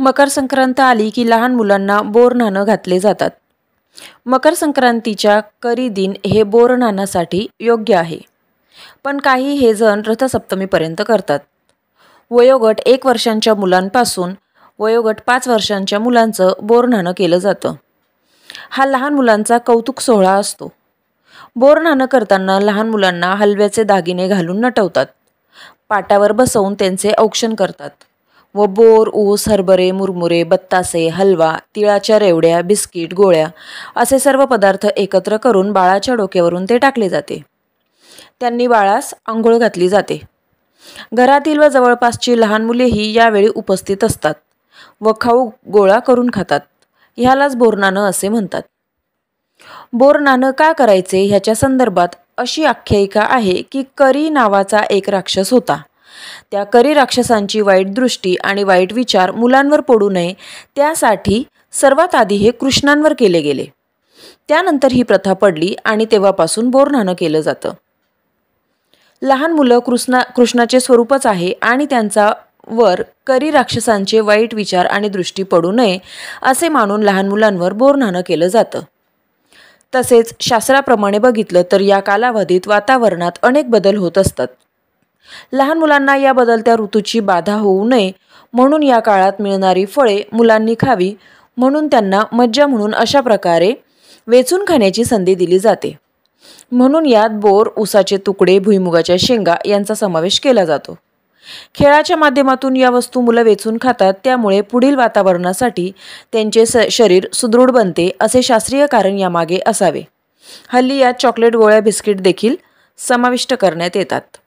मकर संक्रांत आली की लहान मुलांना बोरनाणं घातले जातात मकर संक्रांतीच्या करी दिन हे बोरन्हाणासाठी योग्य आहे पण काही हे जण रथसप्तमीपर्यंत करतात वयोगट एक वर्षांच्या मुलांपासून वयोगट पाच वर्षांच्या मुलांचं बोरन्हाणं केलं जातं हा लहान मुलांचा कौतुक सोहळा असतो बोरनाणं करताना लहान मुलांना हलव्याचे दागिने घालून नटवतात पाटावर बसवून त्यांचे औक्षण करतात व बोर ऊस हरभरे मुरमुरे बत्तासे हलवा तिळाच्या रेवड्या बिस्किट गोळ्या असे सर्व पदार्थ एकत्र करून बाळाच्या डोक्यावरून ते टाकले जाते त्यांनी बाळास आंघोळ घातली जाते घरातील व जवळपासची लहान मुलेही यावेळी उपस्थित असतात व खाऊ गोळा करून खातात ह्यालाच बोरनानं असे म्हणतात बोरनानं का करायचे ह्याच्या संदर्भात अशी आख्यायिका आहे की करी नावाचा एक राक्षस होता त्या करी राक्षसांची वाईट दृष्टी आणि वाईट विचार मुलांवर पडू नये त्यासाठी सर्वात आधी हे कृष्णांवर केले गेले त्यानंतर ही प्रथा पडली आणि तेव्हापासून बोरणानं केलं जातं लहान मुलं कृष्णा कृष्णाचे स्वरूपच आहे आणि त्यांचा वर करी राक्षसांचे वाईट विचार आणि दृष्टी पडू नये असे मानून लहान मुलांवर बोरणानं केलं जातं तसेच शास्त्राप्रमाणे बघितलं तर या कालावधीत वातावरणात अनेक बदल होत असतात लहान मुलांना या बदलत्या ऋतूची बाधा होऊ नये म्हणून या काळात मिळणारी फळे मुलांनी खावी म्हणून त्यांना मज्जा म्हणून अशा प्रकारे वेचून खाण्याची संधी दिली जाते म्हणून यात बोर उसाचे तुकडे भुईमुगाच्या शेंगा यांचा समावेश केला जातो खेळाच्या माध्यमातून या वस्तू मुलं वेचून खातात त्यामुळे पुढील वातावरणासाठी त्यांचे स शरीर सुदृढ बनते असे शास्त्रीय कारण यामागे असावे हल्ली यात चॉकलेट गोळ्या बिस्किट देखील समाविष्ट करण्यात येतात